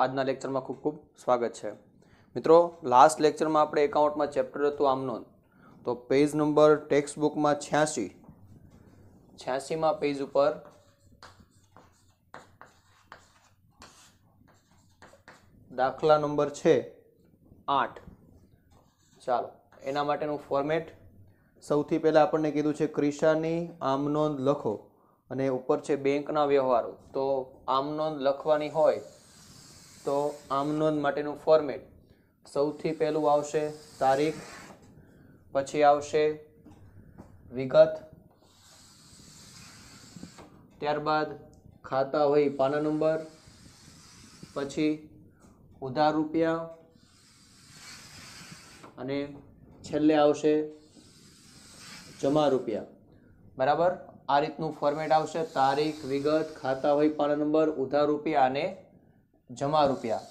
આજના લેક્ચરમાં ખૂબ ખૂબ સ્વાગત છે મિત્રો લાસ્ટ લેક્ચરમાં આપણે એકાઉન્ટમાં ચેપ્ટર હતું આમનો તો પેજ નંબર ટેક્સ્ટ બુકમાં છ્યાસી છ્યાસીમાં પેજ ઉપર દાખલા નંબર છે આઠ ચાલો એના માટેનું ફોર્મેટ સૌથી પહેલાં આપણને કીધું છે ક્રિશાની આમનોંધ લખો અને ઉપર છે બેંકના વ્યવહારો તો આમનોંધ લખવાની હોય તો આમ નોંધ માટેનું ફોર્મેટ સૌથી પહેલું આવશે તારીખ પછી આવશે વિગત ત્યારબાદ ખાતા હોય પાના નંબર પછી ઉધાર રૂપિયા અને છેલ્લે આવશે જમા રૂપિયા બરાબર આ રીતનું ફોર્મેટ આવશે તારીખ વિગત ખાતા હોય પાના નંબર ઉધાર રૂપિયા અને જમા રૂપિયા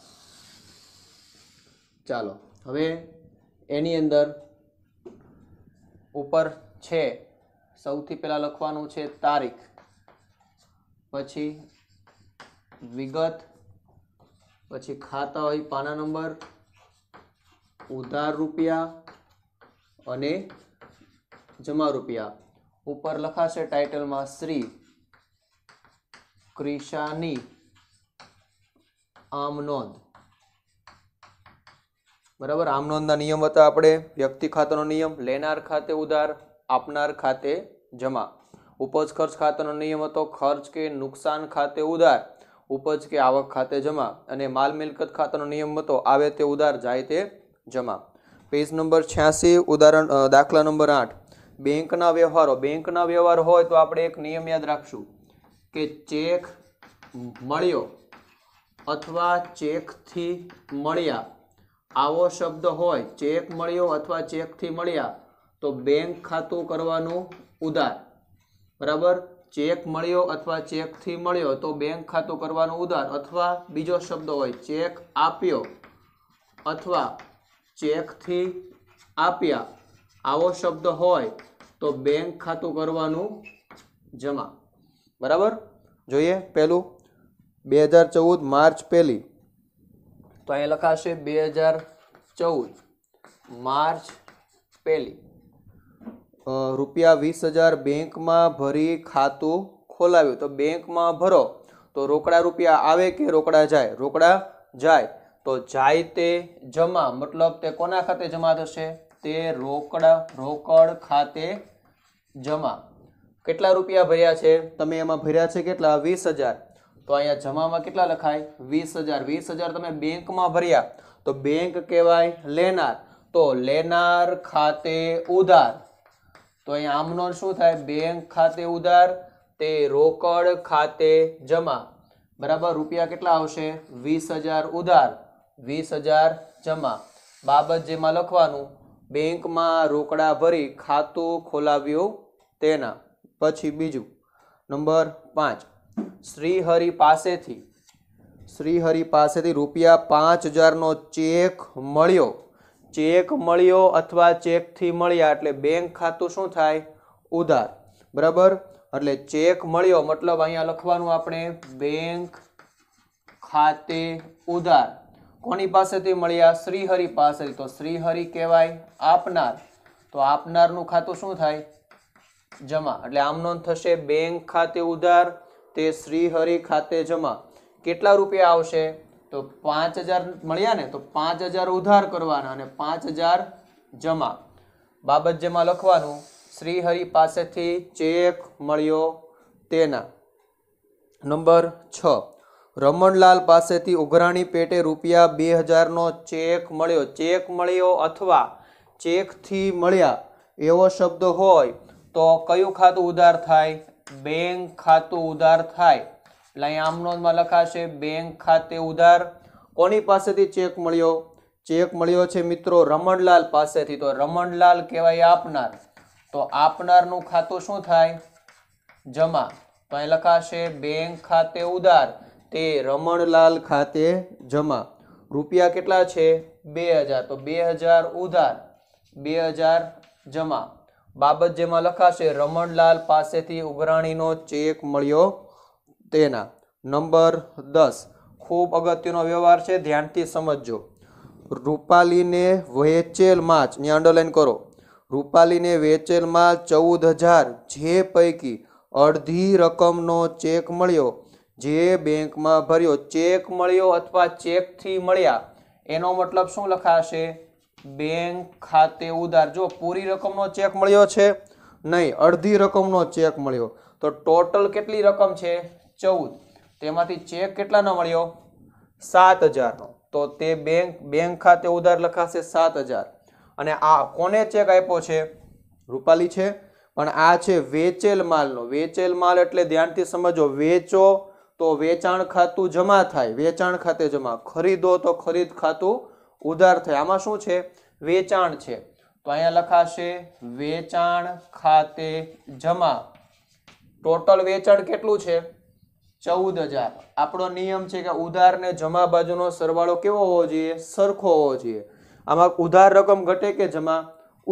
ચાલો હવે એની અંદર ઉપર છે સૌથી પહેલાં લખવાનું છે તારીખ પછી વિગત પછી ખાતા હોય પાના નંબર ઉધાર રૂપિયા અને જમા રૂપિયા ઉપર લખાશે ટાઇટલમાં શ્રી ક્રિશાની આમ નોંધ બરાબર આમ નોંધના નિયમ હતા આપણે વ્યક્તિ ખાતાનો નિયમ લેનાર ખાતે ઉધાર આપનાર ખાતે જમા ઉપજ ખર્ચ ખાતાનો નિયમ હતો ખર્ચ કે નુકસાન ખાતે ઉધાર ઉપજ કે આવક ખાતે જમા અને માલ મિલકત ખાતાનો નિયમ હતો આવે તે ઉધાર જાય તે જમા પેજ નંબર છ્યાસી ઉદાહરણ દાખલા નંબર આઠ બેંકના વ્યવહારો બેંકના વ્યવહાર હોય તો આપણે એક નિયમ યાદ રાખશું કે ચેક મળ્યો અથવા ચેકથી મળ્યા આવો શબ્દ હોય ચેક મળ્યો અથવા ચેકથી મળ્યા તો બેંક ખાતું કરવાનું ઉધાર બરાબર ચેક મળ્યો અથવા ચેકથી મળ્યો તો બેંક ખાતું કરવાનું ઉધાર અથવા બીજો શબ્દ હોય ચેક આપ્યો અથવા ચેકથી આપ્યા આવો શબ્દ હોય તો બેંક ખાતું કરવાનું જમા બરાબર જોઈએ પહેલું બે હજાર ચૌદ માર્ચ પહેલી તો અહીં લખાશે બે હજાર ચૌદ માર્ચ પહેલી રૂપિયા વીસ હજાર બેંકમાં ભરી ખાતું ખોલાવ્યું તો બેંકમાં ભરો તો રોકડા રૂપિયા આવે કે રોકડા જાય રોકડા જાય તો જાય તે જમા મતલબ તે કોના ખાતે જમા થશે તે રોકડા રોકડ ખાતે જમા કેટલા રૂપિયા ભર્યા છે તમે એમાં ભર્યા છે કેટલા વીસ હજાર તો અહીંયા જમામાં કેટલા લખાય વીસ હજાર વીસ હજાર તમે બેંકમાં ભર્યા તો બેંક કહેવાય લેનાર તો લેનાર ખાતે ઉધાર તો અહીંયા આમનો શું થાય બેંક ખાતે ઉધાર તે રોકડ ખાતે જમા બરાબર રૂપિયા કેટલા આવશે વીસ હજાર ઉધાર વીસ હજાર જમા બાબત જેમાં લખવાનું બેંકમાં રોકડા ભરી ખાતું ખોલાવ્યું તેના પછી બીજું નંબર પાંચ શ્રીહરિ પાસેથી શ્રીહરિ પાસેથી રૂપિયા પાંચ હજારનો ચેક મળ્યો ચેક મળ્યો અથવા ચેકથી મળ્યા એટલે બેંક ખાતું શું થાય ઉધાર બરાબર એટલે ચેક મળ્યો મતલબ અહીંયા લખવાનું આપણે બેંક ખાતે ઉધાર કોની પાસેથી મળ્યા શ્રીહરિ પાસેથી તો શ્રીહરિ કહેવાય આપનાર તો આપનારનું ખાતું શું થાય જમા એટલે આમનો થશે બેંક ખાતે ઉધાર તે શ્રીહરિ ખાતે જમા કેટલા રૂપિયા આવશે તો પાંચ હજાર મળ્યા ને તો પાંચ હજાર ઉધાર કરવાના અને પાંચ હજાર જમા બાબત જેમાં લખવાનું શ્રીહરિ પાસેથી ચેક મળ્યો તેના નંબર છ રમણલાલ પાસેથી ઉઘરાણી પેટે રૂપિયા બે હજારનો ચેક મળ્યો ચેક મળ્યો અથવા ચેકથી મળ્યા એવો શબ્દ હોય તો કયું ખાતું ઉધાર થાય બેંક ખાતું ઉધાર થાય એટલે અહીં આમ લખાશે બેંક ખાતે ઉધાર કોની પાસેથી ચેક મળ્યો ચેક મળ્યો છે મિત્રો રમણલાલ પાસેથી તો રમણલાલ કહેવાય આપનાર તો આપનારનું ખાતું શું થાય જમા તો અહીં લખાશે બેંક ખાતે ઉધાર તે રમણલાલ ખાતે જમા રૂપિયા કેટલા છે બે હજાર તો બે હજાર ઉધાર બે હજાર જમા બાબત જેમાં લખાશે રમણલાલ પાસેથી ઉઘરાણીનો ચેક મળ્યો તેના નંબર દસ ખૂબ અગત્યનો વ્યવહાર છે ધ્યાનથી સમજજો રૂપાલીને વેચેલ માલ ને અંડરલાઈન કરો રૂપાલીને વેચેલ માલ ચૌદ હજાર જે પૈકી અડધી રકમનો ચેક મળ્યો જે બેંકમાં ભર્યો ચેક મળ્યો અથવા ચેકથી મળ્યા એનો મતલબ શું લખાશે બેંક ખાતે ઉધાર જો પૂરી રકમનો ચેક મળ્યો છે નહીં અડધી રકમનો ચેક મળ્યો તો ટોટલ કેટલી રકમ છે ચૌદ તેમાંથી ચેક કેટલાનો મળ્યો સાત હજારનો તો તે બેંક બેંક ખાતે ઉધાર લખાશે સાત હજાર અને આ કોને ચેક આપ્યો છે રૂપાલી છે પણ આ છે વેચેલ માલનો વેચેલ માલ એટલે ધ્યાનથી સમજો વેચો તો વેચાણ ખાતું જમા થાય વેચાણ ખાતે જમા ખરીદો તો ખરીદ ખાતું ઉધાર થઈ આમાં શું છે વેચાણ છે તો અહીંયા લખાશે વેચાણ ખાતે જમા ટોટલ વેચાણ કેટલું છે ચૌદ હજાર આપણો નિયમ છે કે ઉધાર ને જમા બાજુનો સરવાળો કેવો હોવો જોઈએ સરખો હોવો જોઈએ આમાં ઉધાર રકમ ઘટે કે જમા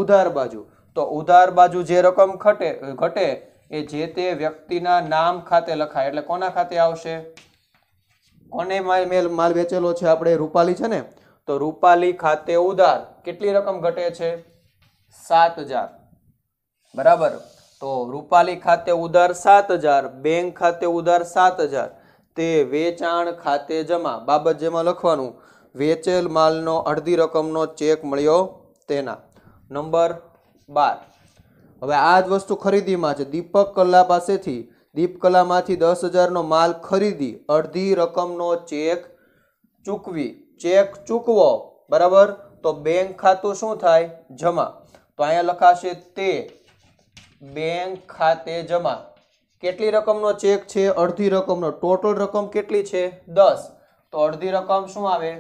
ઉધાર બાજુ તો ઉધાર બાજુ જે રકમ ઘટે ઘટે એ જે તે વ્યક્તિના નામ ખાતે લખાય એટલે કોના ખાતે આવશે કોને માલ માલ વેચેલો છે આપણે રૂપાલી છે ને તો રૂપાલી ખાતે ઉધાર કેટલી રકમ ઘટે છે સાત હજાર બરાબર તો રૂપાલી ખાતે ઉધાર સાત હજાર બેંક ખાતે ઉધાર સાત હજાર તે વેચાણ ખાતે જમા બાબત જેમાં લખવાનું વેચેલ માલનો અડધી રકમનો ચેક મળ્યો તેના નંબર બાર હવે આ જ વસ્તુ ખરીદીમાં છે દીપક કલા પાસેથી દીપકલામાંથી દસ હજારનો માલ ખરીદી અડધી રકમનો ચેક ચૂકવી ચેક ચૂકવો બરાબર તો બેંક ખાતું શું થાય જમા તો અહીંયા લખાશે તે બેંક ખાતે જમા કેટલી રકમનો ચેક છે અડધી રકમનો ટોટલ રકમ કેટલી છે દસ તો અડધી રકમ શું આવે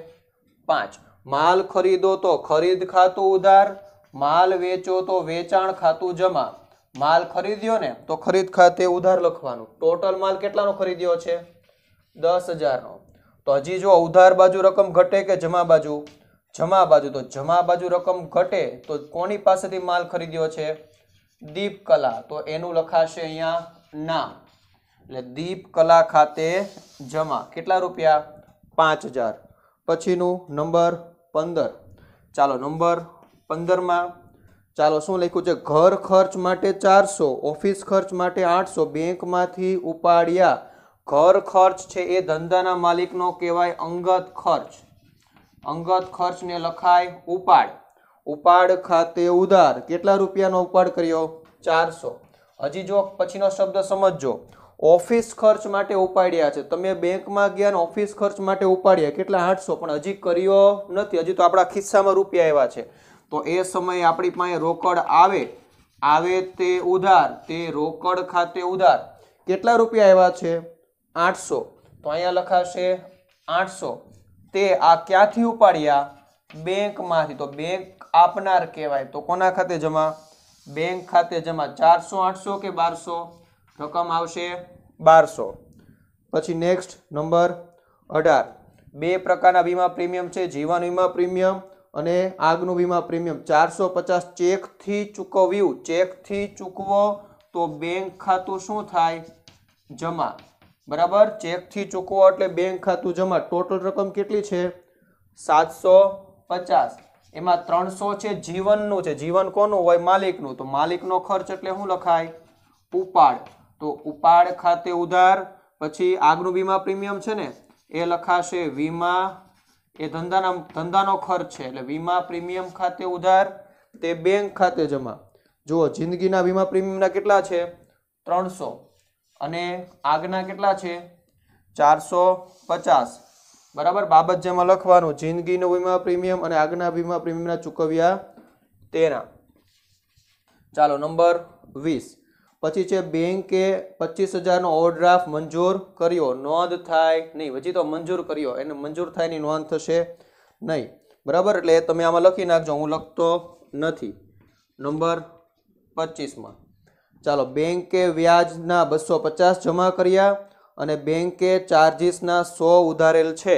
પાંચ માલ ખરીદો તો ખરીદ ખાતું ઉધાર માલ વેચો તો વેચાણ ખાતું જમા માલ ખરીદ્યો ને તો ખરીદ ખાતે ઉધાર લખવાનું ટોટલ માલ કેટલાનો ખરીદ્યો છે દસ હજારનો તો હજી જો ઉધાર બાજુ રકમ ઘટે કે જમા બાજુ જમા બાજુ તો જમા બાજુ રકમ ઘટે તો કોની પાસેથી માલ ખરીદ્યો છે દીપકલા તો એનું લખાશે અહીંયા ના એટલે દીપકલા ખાતે જમા કેટલા રૂપિયા પાંચ હજાર પછીનું નંબર પંદર ચાલો નંબર પંદરમાં ચાલો શું લખ્યું છે ઘર ખર્ચ માટે ચારસો ઓફિસ ખર્ચ માટે આઠસો બેંકમાંથી ઉપાડ્યા ઘર ખર્ચ છે એ ધંધાના માલિકનો કહેવાય અંગત ખર્ચ અંગત ખર્ચને લખાય ઉપાડ ઉપાડ ખાતે ઉધાર કેટલા રૂપિયાનો ઉપાડ કર્યો ચારસો હજી જો પછીનો શબ્દ સમજજો ઓફિસ ખર્ચ માટે ઉપાડ્યા છે તમે બેંકમાં ગયા ને ઓફિસ ખર્ચ માટે ઉપાડ્યા કેટલા આઠસો પણ હજી કર્યો નથી હજી તો આપણા ખિસ્સામાં રૂપિયા એવા છે તો એ સમયે આપણી પાસે રોકડ આવે આવે તે ઉધાર તે રોકડ ખાતે ઉધાર કેટલા રૂપિયા એવા છે આઠસો તો અહીંયા લખાશે આઠસો તે આ ક્યાંથી ઉપાડ્યા બેંકમાંથી તો બેંક આપનાર કહેવાય તો કોના ખાતે જમા બેંક ખાતે જમા ચારસો આઠસો કે બારસો રકમ આવશે બારસો પછી નેક્સ્ટ નંબર અઢાર બે પ્રકારના વીમા પ્રીમિયમ છે જીવન વીમા પ્રીમિયમ અને આગનું વીમા પ્રીમિયમ ચારસો પચાસ ચેકથી ચૂકવ્યું ચેકથી ચૂકવો તો બેંક ખાતું શું થાય જમા બરાબર ચેકથી ચૂકવો એટલે બેંક ખાતું જમા ટોટલ રકમ કેટલી છે સાતસો પચાસ એમાં ત્રણસો છે જીવનનું છે જીવન કોનું હોય માલિકનું તો માલિકનો ખર્ચ એટલે શું લખાય ઉપાડ તો ઉપાડ ખાતે ઉધાર પછી આગનું વીમા પ્રીમિયમ છે ને એ લખાશે વીમા એ ધંધાના ધંધાનો ખર્ચ છે એટલે વીમા પ્રીમિયમ ખાતે ઉધાર તે બેંક ખાતે જમા જુઓ જિંદગીના વીમા પ્રીમિયમના કેટલા છે ત્રણસો અને આગના કેટલા છે ચારસો પચાસ બરાબર બાબત જેમાં લખવાનું જિંદગીનો વીમા પ્રીમિયમ અને આગના વીમા પ્રીમિયમના ચૂકવ્યા તેના ચાલો નંબર વીસ પછી છે બેંકે પચીસ હજારનો ઓવરડ્રાફ્ટ મંજૂર કર્યો નોંધ થાય નહીં પછી તો મંજૂર કર્યો એને મંજૂર થાય ની નોંધ થશે નહીં બરાબર એટલે તમે આમાં લખી નાખજો હું લખતો નથી નંબર પચીસમાં ચાલો બેન્કે વ્યાજના બસો પચાસ જમા કર્યા અને બેંકે ચાર્જીસના સો ઉધારેલ છે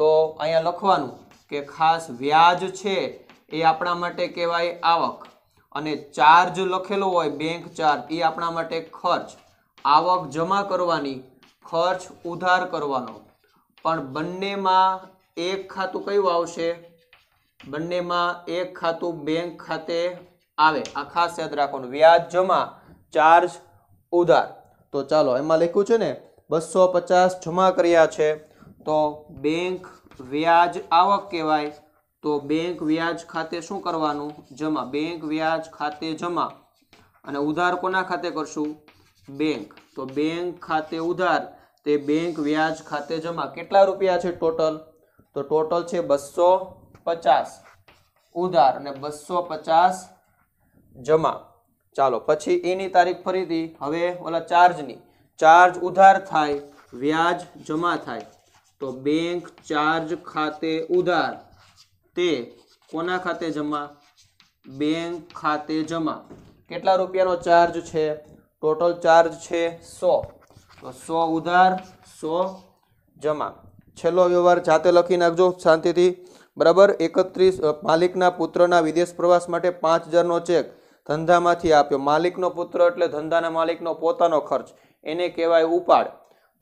તો અહીંયા લખવાનું કે ખાસ વ્યાજ છે એ આપણા માટે કહેવાય આવક અને ચાર્જ લખેલો હોય બેંક ચાર્જ એ આપણા માટે ખર્ચ આવક જમા કરવાની ખર્ચ ઉધાર કરવાનો પણ બંનેમાં એક ખાતું કયું આવશે બંનેમાં એક ખાતું બેંક ખાતે આવે આ ખાસ યાદ રાખવાનું વ્યાજ જમા ચાર્જ ઉધાર તો ચાલો એમાં લખ્યું છે ને બસો પચાસ જમા કર્યા છે તો બેંક વ્યાજ આવક કહેવાય તો બેંક વ્યાજ ખાતે શું કરવાનું જમા બેંક વ્યાજ ખાતે જમા અને ઉધાર કોના ખાતે કરશું બેંક તો બેંક ખાતે ઉધાર તે બેંક વ્યાજ ખાતે જમા કેટલા રૂપિયા છે ટોટલ તો ટોટલ છે બસો પચાસ ઉધાર અને બસો પચાસ જમા ચાલો પછી એની તારીખ ફરીથી હવે ઓલા ચાર્જની ચાર્જ ઉધાર થાય વ્યાજ જમા થાય તો બેંક ચાર્જ ખાતે ઉધાર તે કોના ખાતે જમા બેંક ખાતે જમા કેટલા રૂપિયાનો ચાર્જ છે ટોટલ ચાર્જ છે સો તો સો ઉધાર સો જમા છેલ્લો વ્યવહાર જાતે લખી નાખજો શાંતિથી બરાબર એકત્રીસ માલિકના પુત્રના વિદેશ પ્રવાસ માટે પાંચ હજારનો ચેક ધંધામાંથી આપ્યો માલિકનો પુત્ર એટલે ધંધાના માલિકનો પોતાનો ખર્ચ એને કહેવાય ઉપાડ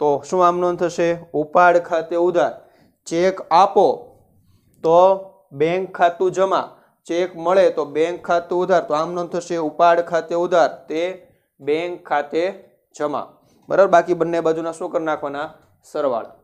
તો શું આમ નોંધ થશે ઉપાડ ખાતે ઉધાર ચેક આપો તો બેંક ખાતું જમા ચેક મળે તો બેંક ખાતું ઉધાર તો આમ નોંધ થશે ઉપાડ ખાતે ઉધાર તે બેંક ખાતે જમા બરાબર બાકી બંને બાજુના શું કરી નાખવાના સરવાળા